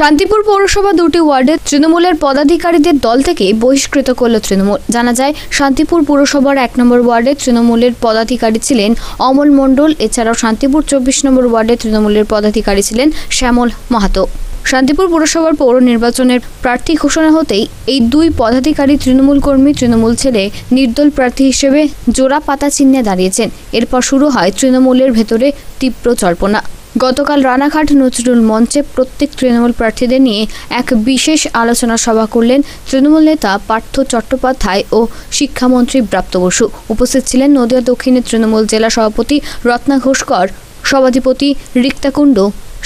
শান্তিপুর পৌরসভা দুটি ওয়ার্ডে তৃণমূলের পদাধিকারীদের দল থেকে বহিষ্কৃত করল তৃণমূল জানা যায় শান্তিপুর পৌরসভার এক নম্বর ওয়ার্ডে তৃণমূলের পদাধিকারী ছিলেন অমল মণ্ডল এছাড়াও শান্তিপুর চব্বিশ নম্বর ওয়ার্ডে তৃণমূলের পদাধিকারী ছিলেন শ্যামল মাহাতো শান্তিপুর পুরসভার পৌর নির্বাচনের প্রার্থী ঘোষণা হতেই এই দুই পদাধিকারী তৃণমূল কর্মী তৃণমূল ছেলে নির্দল প্রার্থী হিসেবে জোড়া পাতা চিহ্নে দাঁড়িয়েছেন এরপর শুরু হয় তৃণমূলের ভেতরে তীব্র জল্পনা গতকাল রানাঘাট নজরুল মঞ্চে প্রত্যেক তৃণমূল প্রার্থীদের নিয়ে এক বিশেষ আলোচনা সভা করলেন তৃণমূল নেতা পার্থ চট্টোপাধ্যায় ও শিক্ষামন্ত্রী ব্রাপ্ত বসু উপস্থিত ছিলেন নদিয়া দক্ষিণের তৃণমূল জেলা সভাপতি রত্না ঘোষকর সভাধিপতি রিক্তাকুণ্ড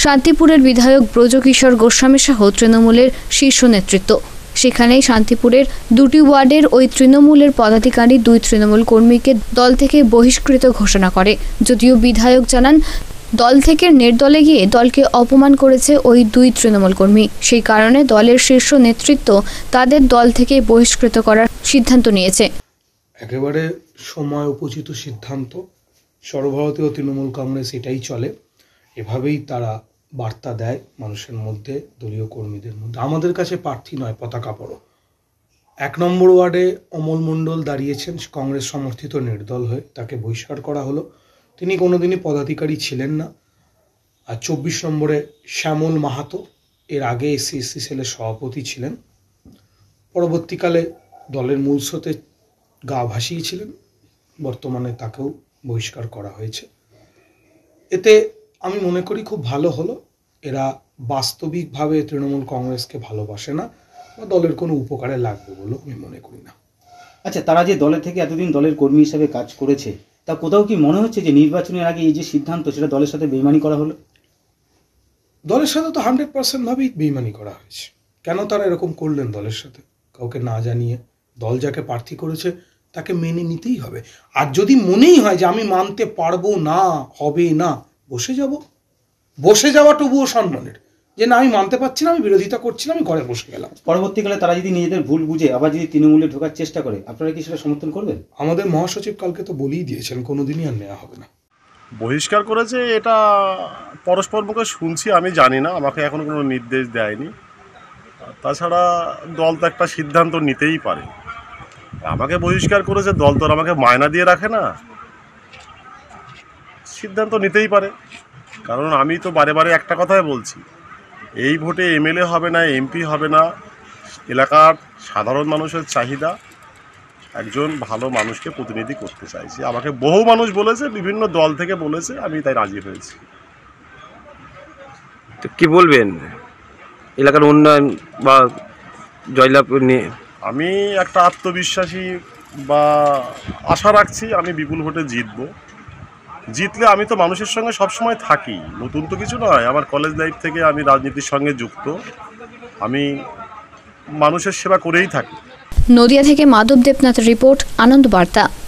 শান্তিপুরের বিধায়ক ব্রজকিশোর গোস্বামী সহ তৃণমূলের শীর্ষ নেতৃত্ব সেখানে শান্তিপুরের দুটি ওয়ার্ডের ওই তৃণমূলের পদাধিকারী দুই তৃণমূল কর্মীকে দল থেকে বহিষ্কৃত ঘোষণা করে যদিও বিধায়ক জানান দল থেকে নির্দলে গিয়ে দলকে অপমান করেছে ওই দুই তৃণমূল কর্মী সেই কারণে দলের শীর্ষ নেতৃত্ব তাদের দল থেকে বহিষ্কৃত করার সিদ্ধান্ত নিয়েছে একেবারে সময় উপচিত সিদ্ধান্ত সর্বভারতীয় তৃণমূল কংগ্রেস এটাই চলে এভাবেই তারা বার্তা দেয় মানুষের মধ্যে দলীয় কর্মীদের মধ্যে আমাদের কাছে প্রার্থী নয় পতাকা পড়ো এক নম্বর ওয়ার্ডে অমল মণ্ডল দাঁড়িয়েছেন কংগ্রেস সমর্থিত নির্দল হয়ে তাকে বহিষ্কার করা হলো তিনি কোনোদিনই পদাধিকারী ছিলেন না আর চব্বিশ নম্বরে শ্যামল মাহাতো এর আগে এসসি সেলের সভাপতি ছিলেন পরবর্তীকালে দলের মূল স্রোতে গা ভাসিয়েছিলেন বর্তমানে তাকেও বহিষ্কার করা হয়েছে এতে আমি মনে করি খুব ভালো হলো এরা বাস্তবিকভাবে তৃণমূল কংগ্রেসকে ভালোবাসে না বা দলের কোনো উপকারে লাগবে বলেও আমি মনে করি না আচ্ছা তারা যে দলে থেকে এতদিন দলের কর্মী হিসাবে কাজ করেছে তা কোথাও কি মনে হচ্ছে যে নির্বাচনের আগে এই যে সিদ্ধান্ত সেটা দলের সাথে বেইমানি করা হলো দলের সাথে তো হান্ড্রেড পার্সেন্টভাবেই বেইমানি করা হয়েছে কেন তারা এরকম করলেন দলের সাথে কাউকে না জানিয়ে দল যাকে প্রার্থী করেছে তাকে মেনে নিতেই হবে আর যদি মনেই হয় যে আমি মানতে পারবো না হবে না বসে যাব বসে যাওয়া তবুও সম্মানের যে না আমি মানতে পারছি না আমি বিরোধিতা করছি না আমি ঘরে বসে গেলাম পরবর্তীকালে তারা যদি নিজেদের ভুল বুঝে আবার যদি তৃণমূলে ঢোকার চেষ্টা করে আপনারা কি সেটা সমর্থন করবেন আমাদের মহাসচিব কালকে তো বলেই দিয়েছেন কোনোদিনই আর নেওয়া হবে না বহিষ্কার করেছে এটা পরস্পর মুখে শুনছি আমি জানি না আমাকে এখন কোনো নির্দেশ দেয়নি তাছাড়া দল তো একটা সিদ্ধান্ত নিতেই পারে আমাকে বহিষ্কার করেছে দল তো আমাকে মায়না দিয়ে রাখে না সিদ্ধান্ত নিতেই পারে কারণ আমি তো বারে বারে একটা কথাই বলছি এই ভোটে এমএলএ হবে না এমপি হবে না এলাকার সাধারণ মানুষের চাহিদা একজন ভালো মানুষকে প্রতিনিধি করতে চাইছি আমাকে বহু মানুষ বলেছে বিভিন্ন দল থেকে বলেছে আমি তাই রাজি হয়েছি তো কী বলবেন এলাকার উন্নয়ন বা জয়লাভ নিয়ে আমি একটা আত্মবিশ্বাসী বা আশা রাখছি আমি বিপুল ভোটে জিতবো জিতলে আমি তো মানুষের সঙ্গে সবসময় থাকি নতুন তো কিছু নয় আমার কলেজ লাইফ থেকে আমি রাজনীতির সঙ্গে যুক্ত আমি মানুষের সেবা করেই থাকি নদিয়া থেকে মাধব দেবনাথ রিপোর্ট আনন্দ বার্তা